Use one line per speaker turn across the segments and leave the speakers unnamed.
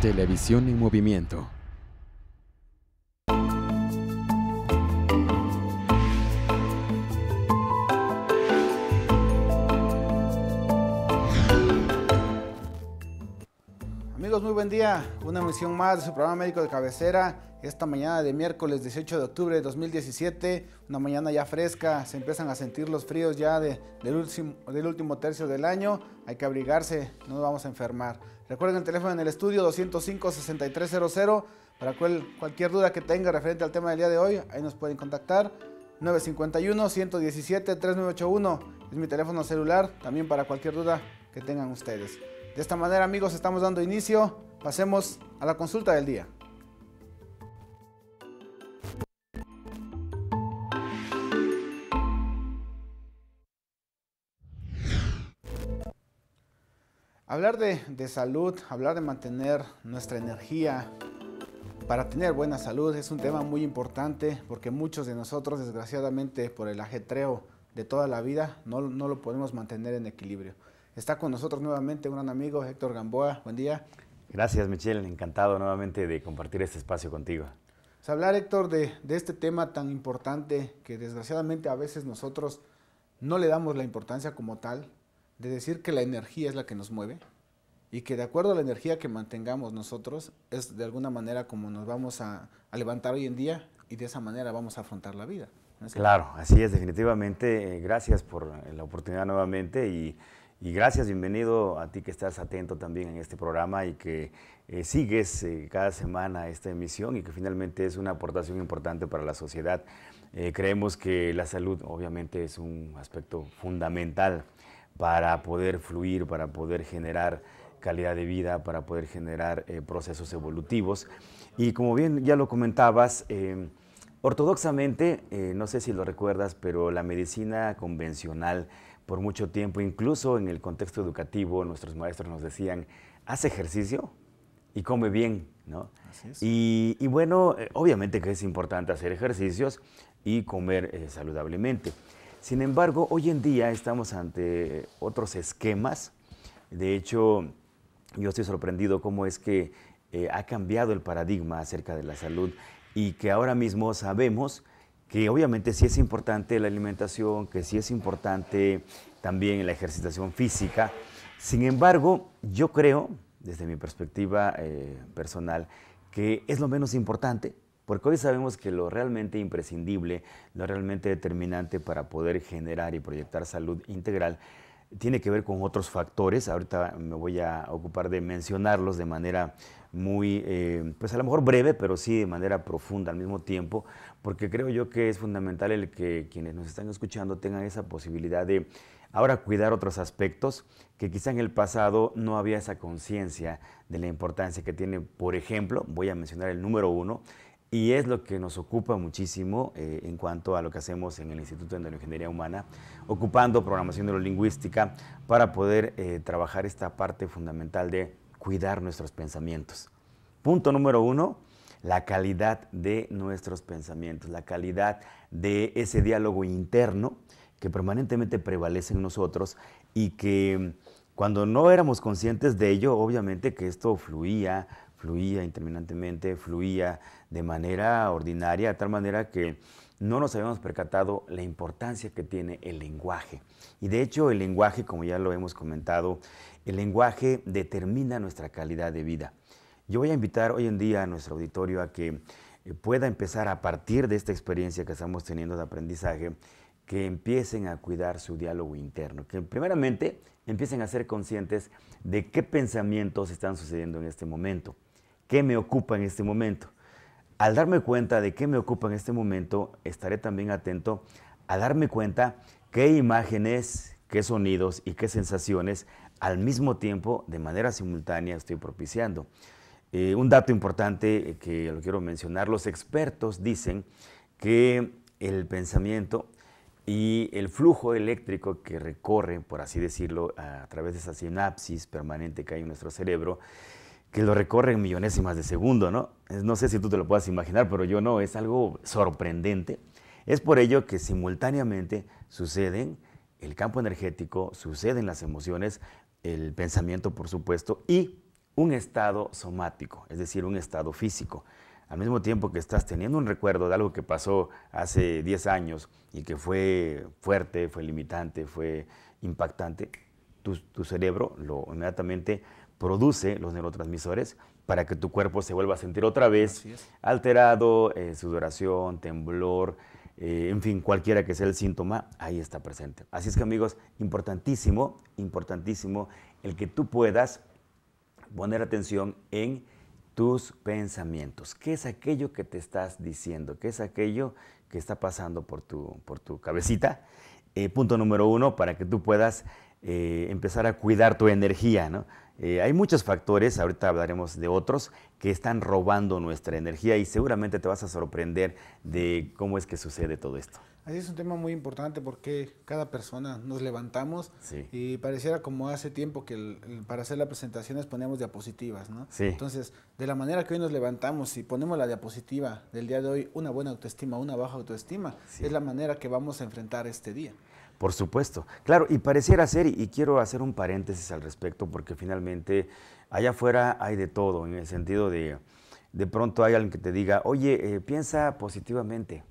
Televisión en movimiento.
Amigos, muy buen día. Una emisión más de su programa médico de cabecera esta mañana de miércoles 18 de octubre de 2017, una mañana ya fresca, se empiezan a sentir los fríos ya del, último, tercio del año, hay que abrigarse, no nos vamos a enfermar. Recuerden el teléfono en el estudio 205-6300, para cualquier duda que tenga referente al tema del día de hoy, ahí nos pueden contactar. 951-117-3981 es mi teléfono celular, también para cualquier duda que tengan ustedes. De esta manera amigos estamos dando inicio, pasemos a la consulta del día. Hablar de, salud, hablar de mantener nuestra energía para tener buena salud es un tema muy importante porque muchos de nosotros desgraciadamente por el ajetreo de toda la vida no, lo podemos mantener en equilibrio. Está con nosotros nuevamente un gran amigo, Héctor Gamboa. Buen día.
Gracias, Michelle. Encantado nuevamente de compartir este espacio contigo.
Pues hablar, Héctor, de, de, este tema tan importante que desgraciadamente a veces nosotros no le damos la importancia como tal de decir que la energía es la que nos mueve y que de acuerdo a la energía que mantengamos nosotros es de alguna manera como nos vamos a, levantar hoy en día y de esa manera vamos a afrontar la vida. claro,
así es, definitivamente. Eh, gracias por eh, la oportunidad nuevamente y, gracias, bienvenido a ti que estás atento también en este programa y que eh, sigues cada semana esta emisión y que finalmente es una aportación importante para la sociedad. creemos que la salud obviamente es un aspecto fundamental para poder fluir, para poder generar calidad de vida, para poder generar eh, procesos evolutivos. Y como bien ya lo comentabas, eh, ortodoxamente, eh, no sé si lo recuerdas, pero la medicina convencional por mucho tiempo, incluso en el contexto educativo, nuestros maestros nos decían, haz ejercicio y come bien, y, bueno, obviamente que es importante hacer ejercicios y comer saludablemente. Sin embargo, hoy en día estamos ante otros esquemas. De hecho, yo estoy sorprendido cómo es que eh, ha cambiado el paradigma acerca de la salud y que ahora mismo sabemos que obviamente sí es importante la alimentación, que sí es importante también la ejercitación física. Sin embargo, yo creo, desde mi perspectiva eh, personal, que es lo menos importante, porque hoy sabemos que lo realmente imprescindible, lo realmente determinante para poder generar y proyectar salud integral, tiene que ver con otros factores. Ahorita me voy a ocupar de mencionarlos de manera muy, eh, pues a lo mejor breve, pero sí de manera profunda al mismo tiempo, porque creo yo que es fundamental el que quienes nos están escuchando tengan esa posibilidad de ahora cuidar otros aspectos que quizá en el pasado no había esa conciencia de la importancia que tiene, por ejemplo, voy a mencionar el número uno, y es lo que nos ocupa muchísimo eh, en cuanto a lo que hacemos en el Instituto de Neuroingeniería Humana, ocupando programación neurolingüística para poder eh, trabajar esta parte fundamental de cuidar nuestros pensamientos. Punto número uno, la calidad de nuestros pensamientos, la calidad de ese diálogo interno que permanentemente prevalece en nosotros y que mm, cuando no éramos conscientes de ello, obviamente que esto fluía, fluía interminantemente, fluía de manera ordinaria, de tal manera que no nos habíamos percatado la importancia que tiene el lenguaje. Y de hecho el lenguaje, como ya lo hemos comentado, el lenguaje determina nuestra calidad de vida. Yo voy a invitar hoy en día a nuestro auditorio a que eh, pueda empezar a partir de esta experiencia que estamos teniendo de aprendizaje, que empiecen a cuidar su diálogo interno, que primeramente empiecen a ser conscientes de qué pensamientos están sucediendo en este momento qué me ocupa en este momento. Al darme cuenta de qué me ocupa en este momento, estaré también atento a darme cuenta qué imágenes, qué sonidos y qué sensaciones al mismo tiempo, de manera simultánea, estoy propiciando. Eh, un dato importante eh, que lo quiero mencionar, los expertos dicen que el pensamiento y el flujo eléctrico que recorre, por así decirlo, a través de esa sinapsis permanente que hay en nuestro cerebro, que lo recorren millonésimas de segundo, ¿no? No sé si tú te lo puedas imaginar, pero yo no, es algo sorprendente. Es por ello que simultáneamente suceden el campo energético, suceden las emociones, el pensamiento, por supuesto, y un estado somático, es decir, un estado físico. Al mismo tiempo que estás teniendo un recuerdo de algo que pasó hace 10 años y que fue fuerte, fue limitante, fue impactante, tu, cerebro lo inmediatamente produce los neurotransmisores para que tu cuerpo se vuelva a sentir otra vez alterado, eh, sudoración, temblor, eh, en fin, cualquiera que sea el síntoma, ahí está presente. Así es que amigos, importantísimo, importantísimo el que tú puedas poner atención en tus pensamientos. ¿Qué es aquello que te estás diciendo? ¿Qué es aquello que está pasando por tu, por tu cabecita? Eh, punto número uno, para que tú puedas eh, empezar a cuidar tu energía. Eh, hay muchos factores, ahorita hablaremos de otros, que están robando nuestra energía y seguramente te vas a sorprender de cómo es que sucede todo esto.
Así es un tema muy importante porque cada persona nos levantamos y pareciera como hace tiempo que para hacer las presentaciones poníamos diapositivas, ¿no? Entonces, de la manera que hoy nos levantamos y ponemos la diapositiva del día de hoy, una buena autoestima, una baja autoestima, es la manera que vamos a enfrentar este día.
Por supuesto, claro, y pareciera ser, y quiero hacer un paréntesis al respecto, porque finalmente allá afuera hay de todo, en el sentido de, de pronto hay alguien que te diga, oye, eh, piensa positivamente,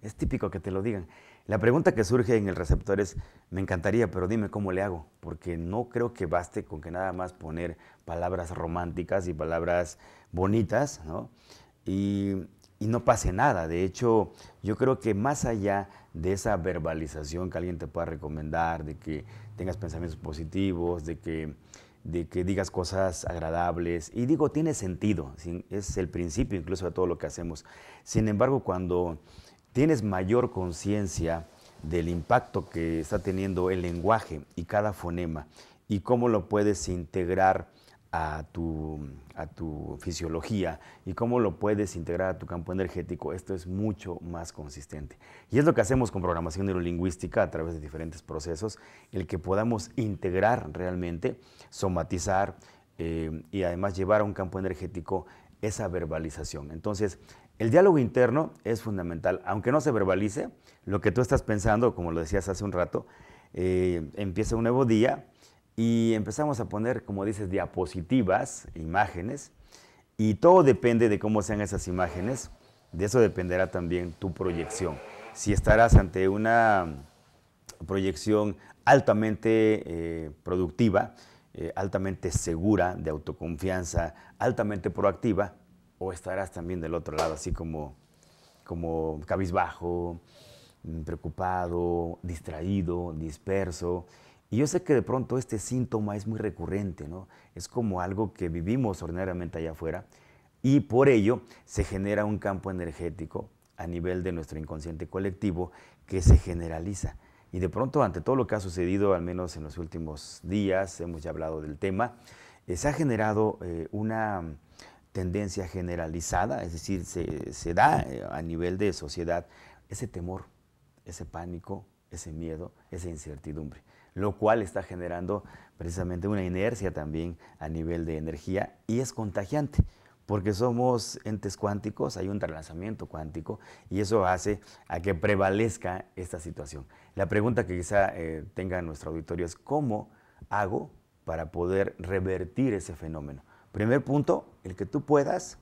es típico que te lo digan. La pregunta que surge en el receptor es, me encantaría, pero dime cómo le hago, porque no creo que baste con que nada más poner palabras románticas y palabras bonitas, ¿no? Y y no pase nada. De hecho, yo creo que más allá de esa verbalización que alguien te pueda recomendar, de que tengas pensamientos positivos, de que, de que digas cosas agradables, y digo, tiene sentido, es el principio incluso de todo lo que hacemos. Sin embargo, cuando tienes mayor conciencia del impacto que está teniendo el lenguaje y cada fonema, y cómo lo puedes integrar a tu, a tu fisiología y cómo lo puedes integrar a tu campo energético, esto es mucho más consistente. Y es lo que hacemos con programación neurolingüística a través de diferentes procesos, el que podamos integrar realmente, somatizar eh, y además llevar a un campo energético esa verbalización. Entonces, el diálogo interno es fundamental. Aunque no se verbalice, lo que tú estás pensando, como lo decías hace un rato, eh, empieza un nuevo día y empezamos a poner, como dices, diapositivas, imágenes, y todo depende de cómo sean esas imágenes, de eso dependerá también tu proyección. Si estarás ante una proyección altamente eh, productiva, eh, altamente segura, de autoconfianza, altamente proactiva, o estarás también del otro lado, así como, como cabizbajo, mm, preocupado, distraído, disperso. Y yo sé que de pronto este síntoma es muy recurrente, ¿no? Es como algo que vivimos ordinariamente allá afuera y por ello se genera un campo energético a nivel de nuestro inconsciente colectivo que se generaliza. Y de pronto, ante todo lo que ha sucedido, al menos en los últimos días, hemos ya hablado del tema, eh, se ha generado eh, una tendencia generalizada, es decir, se, da eh, a nivel de sociedad ese temor, ese pánico, ese miedo, esa incertidumbre lo cual está generando precisamente una inercia también a nivel de energía y es contagiante porque somos entes cuánticos, hay un relanzamiento cuántico y eso hace a que prevalezca esta situación. La pregunta que quizá eh, tenga nuestro auditorio es cómo hago para poder revertir ese fenómeno. Primer punto, el que tú puedas,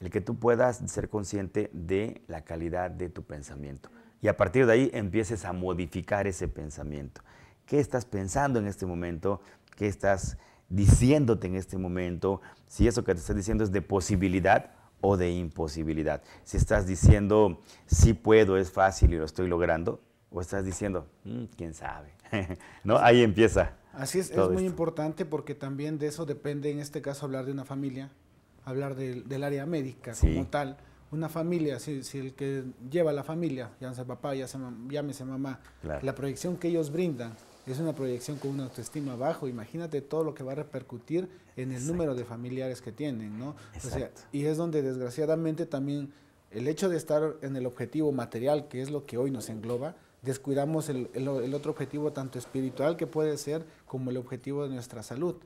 el que tú puedas ser consciente de la calidad de tu pensamiento y a partir de ahí empieces a modificar ese pensamiento. ¿Qué estás pensando en este momento? ¿Qué estás diciéndote en este momento? Si eso que te estás diciendo es de posibilidad o de imposibilidad. Si estás diciendo, sí puedo, es fácil y lo estoy logrando, o estás diciendo, mm, quién sabe. ¿No? Ahí empieza. Así es, es muy
importante porque también de eso depende, en este caso, hablar de una familia, hablar del área médica como tal. Una familia, si, el que lleva la familia, llámese papá, llámese, mamá, la proyección que ellos brindan es una proyección con una autoestima bajo. Imagínate todo lo que va a repercutir en el número de familiares que tienen, ¿no? y es donde desgraciadamente también el hecho de estar en el objetivo material, que es lo que hoy nos engloba, descuidamos el, el, otro objetivo tanto espiritual que puede ser como el objetivo de nuestra salud.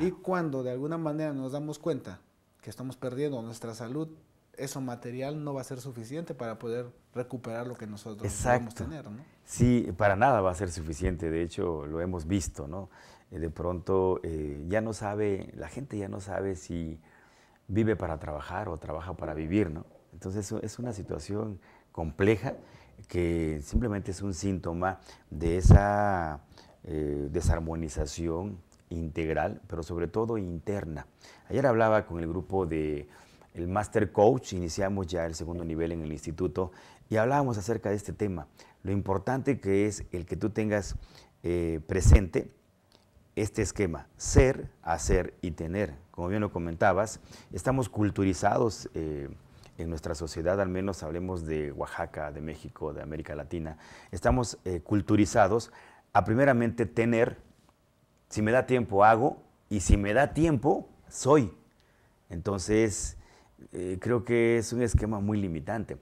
Y cuando de alguna manera nos damos cuenta que estamos perdiendo nuestra salud, eso material no va a ser suficiente para poder recuperar lo que nosotros tener, ¿no?
Sí, para nada va a ser suficiente, de hecho lo hemos visto, ¿no? Eh, de pronto eh, ya no sabe, la gente ya no sabe si vive para trabajar o trabaja para vivir, ¿no? Entonces es una situación compleja que simplemente es un síntoma de esa eh, desarmonización integral, pero sobre todo interna. Ayer hablaba con el grupo de el Master Coach, iniciamos ya el segundo nivel en el instituto y hablábamos acerca de este tema, lo importante que es el que tú tengas eh, presente este esquema, ser, hacer y tener. Como bien lo comentabas, estamos culturizados eh, en nuestra sociedad, al menos hablemos de Oaxaca, de México, de América Latina, estamos eh, culturizados a primeramente tener, si me da tiempo hago y si me da tiempo soy. Entonces, eh, creo que es un esquema muy limitante.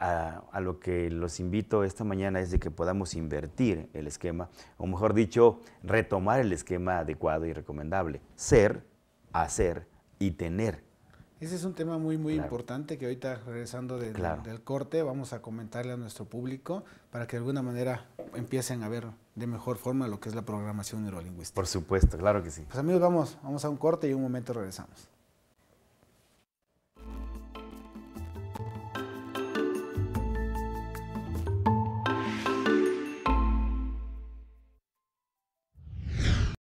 A, lo que los invito esta mañana es de que podamos invertir el esquema, o mejor dicho, retomar el esquema adecuado y recomendable. Ser, hacer y
tener. Ese es un tema muy, muy importante que ahorita regresando del corte vamos a comentarle a nuestro público para que de alguna manera empiecen a ver de mejor forma lo que es la programación neurolingüística.
Por supuesto, claro que sí. Pues
amigos, vamos, vamos a un corte y un momento regresamos.